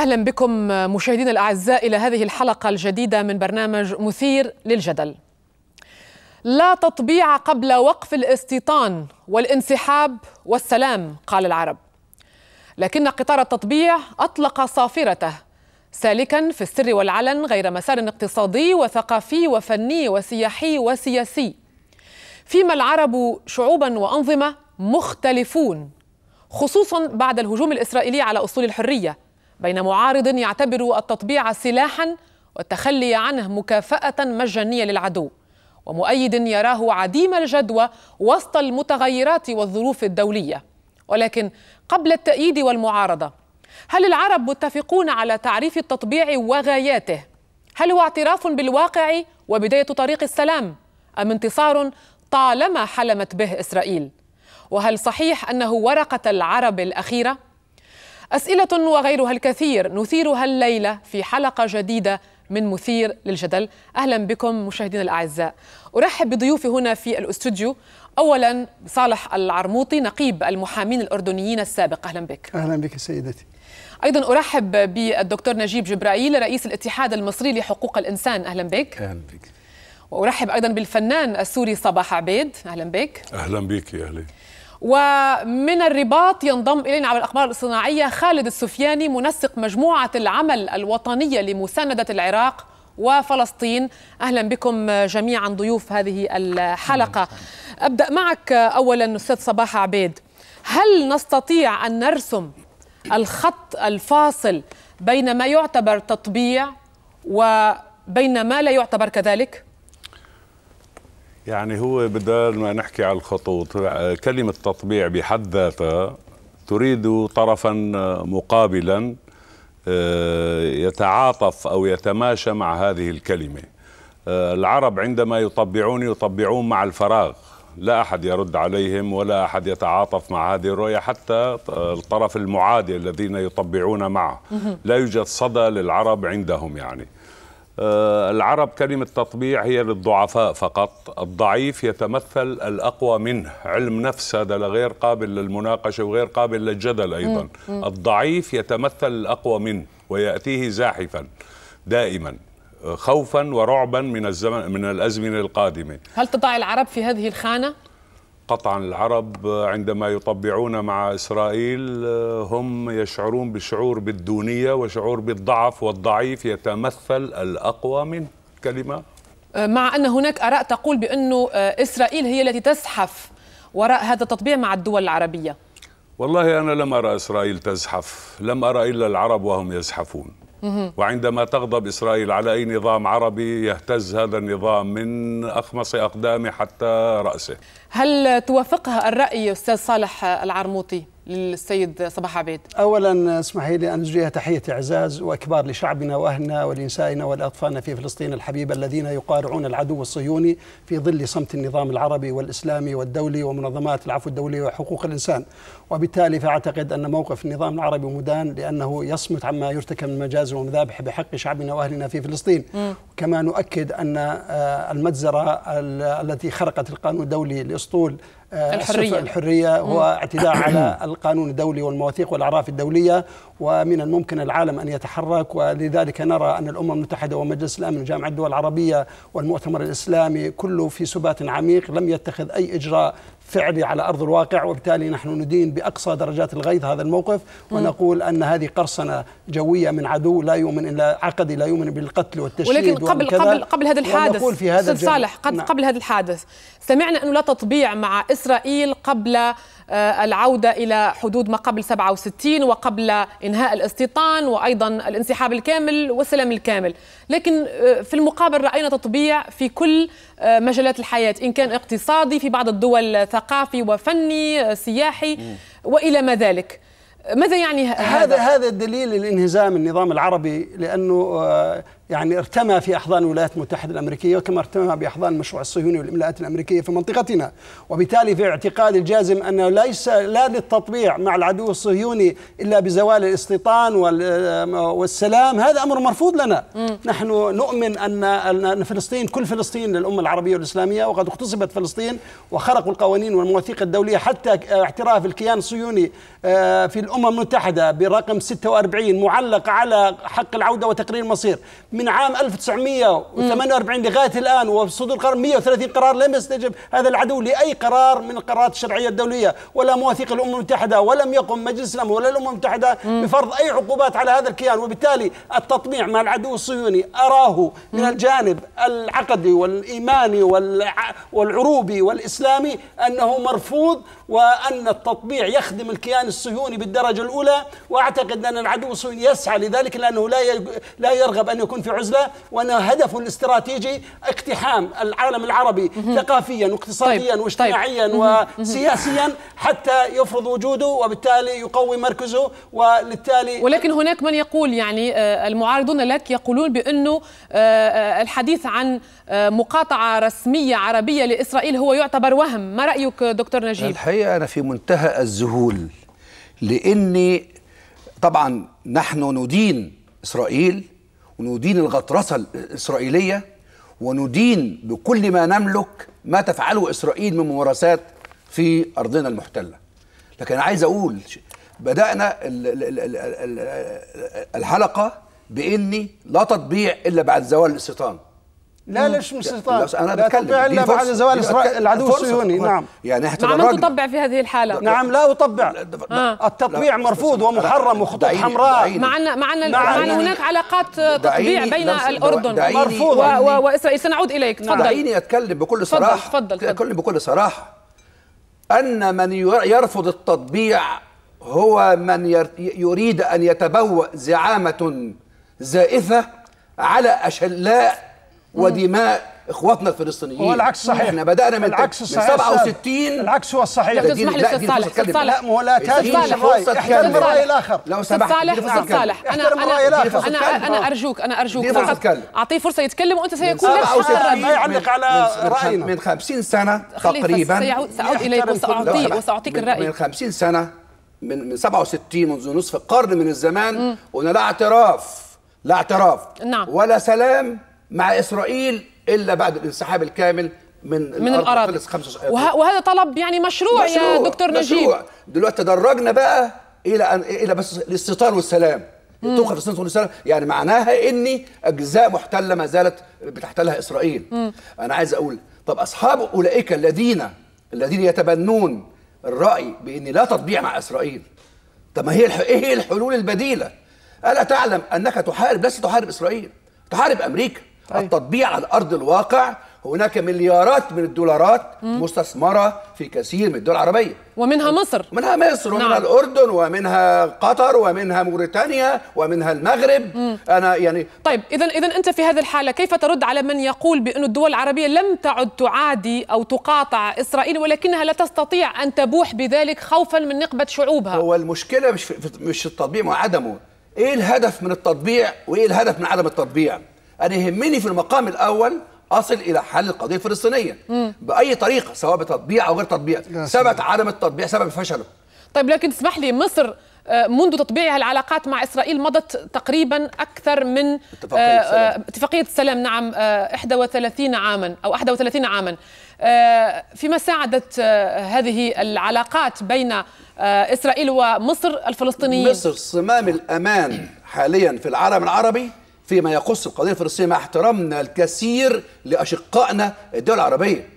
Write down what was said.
أهلا بكم مشاهدينا الأعزاء إلى هذه الحلقة الجديدة من برنامج مثير للجدل لا تطبيع قبل وقف الاستيطان والانسحاب والسلام قال العرب لكن قطار التطبيع أطلق صافرته سالكا في السر والعلن غير مسار اقتصادي وثقافي وفني وسياحي وسياسي فيما العرب شعوبا وأنظمة مختلفون خصوصا بعد الهجوم الإسرائيلي على أصول الحرية بين معارض يعتبر التطبيع سلاحا والتخلي عنه مكافأة مجانية للعدو ومؤيد يراه عديم الجدوى وسط المتغيرات والظروف الدولية ولكن قبل التأييد والمعارضة هل العرب متفقون على تعريف التطبيع وغاياته؟ هل هو اعتراف بالواقع وبداية طريق السلام؟ أم انتصار طالما حلمت به إسرائيل؟ وهل صحيح أنه ورقة العرب الأخيرة؟ أسئلة وغيرها الكثير نثيرها الليلة في حلقة جديدة من مثير للجدل أهلا بكم مشاهدينا الأعزاء أرحب بضيوفي هنا في الأستوديو أولا صالح العرموطي نقيب المحامين الأردنيين السابق أهلا بك أهلا بك سيدتي ايضا ارحب بالدكتور نجيب جبرائيل رئيس الاتحاد المصري لحقوق الانسان اهلا بك اهلا بك وارحب ايضا بالفنان السوري صباح عبيد اهلا بك اهلا بك يا أهلين ومن الرباط ينضم إلينا على الأخبار الصناعية خالد السفياني منسق مجموعة العمل الوطنية لمساندة العراق وفلسطين أهلا بكم جميعا ضيوف هذه الحلقة أبدأ معك أولا أستاذ صباح عبيد هل نستطيع أن نرسم الخط الفاصل بين ما يعتبر تطبيع وبين ما لا يعتبر كذلك؟ يعني هو بدل ما نحكي على الخطوط كلمة تطبيع بحد ذاتها تريد طرفا مقابلا آه، يتعاطف أو يتماشى مع هذه الكلمة آه، العرب عندما يطبعون يطبعون مع الفراغ لا أحد يرد عليهم ولا أحد يتعاطف مع هذه الرؤية حتى الطرف المعادي الذين يطبعون معه لا يوجد صدى للعرب عندهم يعني آه، العرب كلمة تطبيع هي للضعفاء فقط الضعيف يتمثل الأقوى منه علم نفس هذا غير قابل للمناقشة وغير قابل للجدل أيضا الضعيف يتمثل الأقوى منه ويأتيه زاحفا دائما آه، خوفا ورعبا من الزمن من الأزمنة القادمة هل تضع العرب في هذه الخانة؟ قطعا العرب عندما يطبعون مع إسرائيل هم يشعرون بشعور بالدونية وشعور بالضعف والضعيف يتمثل الأقوى منه كلمة أه، مع أن هناك آراء تقول بأنه أه، إسرائيل هي التي تزحف وراء هذا التطبيع مع الدول العربية والله أنا لم أرى إسرائيل تزحف لم أرى إلا العرب وهم يزحفون وعندما تغضب إسرائيل على أي نظام عربي يهتز هذا النظام من أخمص أقدامه حتى رأسه هل توافقها الرأي أستاذ صالح العرموطي؟ للسيد صباح عبيد أولا اسمحي لي أن أجريها تحية إعزاز وإكبار لشعبنا وأهلنا ولنسائنا ولأطفالنا في فلسطين الحبيبة الذين يقارعون العدو الصهيوني في ظل صمت النظام العربي والإسلامي والدولي ومنظمات العفو الدولي وحقوق الإنسان وبالتالي فأعتقد أن موقف النظام العربي مدان لأنه يصمت عما يرتكب من مجازر ومذابح بحق شعبنا وأهلنا في فلسطين م. كما نؤكد أن آه، المجزرة التي خرقت القانون الدولي لأسطول آه، الحرية الحرية اعتداء على القانون الدولي والمواثيق والأعراف الدولية ومن الممكن العالم أن يتحرك ولذلك نرى أن الأمم المتحدة ومجلس الأمن وجامعة الدول العربية والمؤتمر الإسلامي كله في سبات عميق لم يتخذ أي إجراء فعلي على ارض الواقع وبالتالي نحن ندين باقصى درجات الغيظ هذا الموقف ونقول ان هذه قرصنه جويه من عدو لا يؤمن الا عقدي لا يؤمن بالقتل والتشريد ولكن قبل قبل قبل هذا الحادث في هذا صالح قبل, نعم. قبل هذا الحادث سمعنا انه لا تطبيع مع اسرائيل قبل آه، العودة إلى حدود ما قبل 67 وقبل إنهاء الاستيطان وأيضا الانسحاب الكامل والسلام الكامل لكن آه، في المقابل رأينا تطبيع في كل آه، مجالات الحياة إن كان اقتصادي في بعض الدول ثقافي وفني سياحي وإلى ما ذلك ماذا يعني هذا هذا, هذا دليل الانهزام النظام العربي لانه يعني ارتمى في احضان الولايات المتحده الامريكيه وكما ارتمى باحضان المشروع الصهيوني والاملاءات الامريكيه في منطقتنا، وبالتالي في اعتقادي الجازم انه ليس لا للتطبيع مع العدو الصهيوني الا بزوال الاستيطان والسلام، هذا امر مرفوض لنا، م. نحن نؤمن ان ان فلسطين كل فلسطين للامه العربيه والاسلاميه وقد اغتصبت فلسطين وخرقوا القوانين والمواثيق الدوليه حتى اعتراف الكيان الصهيوني آه، في الامم المتحده برقم 46 معلق على حق العوده وتقرير المصير من عام 1948 لغايه الان وصدور قرار 130 قرار لم يستجب هذا العدو لاي قرار من القرارات الشرعيه الدوليه ولا مواثيق الامم المتحده ولم يقم مجلس الامن ولا الامم المتحده بفرض اي عقوبات على هذا الكيان وبالتالي التطبيع مع العدو الصهيوني اراه من الجانب العقدي والايماني والعروبي والاسلامي انه مرفوض وان التطبيع يخدم الكيان الصهيوني بالدرجه الاولى واعتقد ان العدو الصهيوني يسعى لذلك لانه لا لا يرغب ان يكون في العزلة وأن هدفه الاستراتيجي اقتحام العالم العربي ثقافيا طيب، واقتصاديا طيب. واجتماعيا طيب. وسياسيا حتى يفرض وجوده وبالتالي يقوي مركزه وللتالي ولكن هناك من يقول يعني آه، المعارضون لك يقولون بأنه آه، آه، الحديث عن مقاطعة رسمية عربية لإسرائيل هو يعتبر وهم ما رأيك دكتور نجيب؟ الحقيقة أنا في منتهى الذهول لأني طبعا نحن ندين إسرائيل وندين الغطرسة الإسرائيلية وندين بكل ما نملك ما تفعله إسرائيل من ممارسات في أرضنا المحتلة لكن أنا عايز أقول بدأنا الحلقة بإني لا تطبيع إلا بعد زوال الاستيطان لا ليش مش من السلطان انا لا بتكلم تطبع الا بعد زوال العدو الصهيوني نعم يعني احنا نعم تطبع في هذه الحاله نعم لا اطبع آه. التطبيع مرفوض ومحرم وخطوط حمراء مع ان مع ان هناك علاقات آه، تطبيع بين الاردن مرفوضه واسرائيل سنعود اليك نعم. تفضل دعيني اتكلم بكل صراحه تفضل اتكلم بكل صراحه ان من يرفض التطبيع هو من يريد ان يتبوأ زعامه زائفه على اشلاء ودماء اخواتنا الفلسطينيين هو العكس صحيح احنا بدانا من العكس الصحيح من 67 العكس هو الصحيح لكن اسمح لي استاذ صالح صالح لا ولا فرصه احترم الراي الاخر لو سمحت صالح صالح انا انا انا انا ارجوك انا ارجوك فقط اعطيه فرصه يتكلم وانت سيكون لك ما يعلق على راينا من 50 سنه تقريبا ساعود اليك وساعطيك وساعطيك الراي من 50 سنه من من 67 منذ نصف قرن من الزمان وقلنا لا اعتراف لا اعتراف نعم ولا سلام مع اسرائيل الا بعد الانسحاب الكامل من من الاراضي وه... وهذا طلب يعني مشروع, مشروع يا دكتور مشروع. نجيب دلوقتي تدرجنا بقى الى أن... الى بس الاستيطان والسلام توقف الاستيطان والسلام يعني معناها ان اجزاء محتله ما زالت بتحتلها اسرائيل مم. انا عايز اقول طب اصحاب اولئك الذين الذين يتبنون الراي بان لا تطبيع مع اسرائيل طب ما هي الح... ايه هي الحلول البديله الا تعلم انك تحارب لست تحارب اسرائيل تحارب امريكا أيوة. التطبيع على ارض الواقع هناك مليارات من الدولارات مم. مستثمره في كثير من الدول العربيه ومنها مصر ومنها مصر ومنها نعم. الاردن ومنها قطر ومنها موريتانيا ومنها المغرب مم. انا يعني طيب اذا اذا انت في هذه الحاله كيف ترد على من يقول بان الدول العربيه لم تعد تعادي او تقاطع اسرائيل ولكنها لا تستطيع ان تبوح بذلك خوفا من نقبه شعوبها هو المشكله مش في مش التطبيع وعدمه ايه الهدف من التطبيع وايه الهدف من عدم التطبيع انا يهمني في المقام الاول اصل الى حل القضيه الفلسطينيه مم. باي طريقه سواء بتطبيع او غير تطبيع سبب عدم التطبيع سبب فشله طيب لكن اسمح لي مصر آه، منذ تطبيعها العلاقات مع إسرائيل مضت تقريبا أكثر من آه، اتفاقية السلام آه، اتفاقية نعم 31 عاما أو 31 عاما فيما ساعدت هذه العلاقات بين إسرائيل ومصر الفلسطينيين مصر صمام الأمان حاليا في العالم العربي فيما يخص القضيه الفلسطينيه مع احترامنا الكثير لاشقائنا الدول العربيه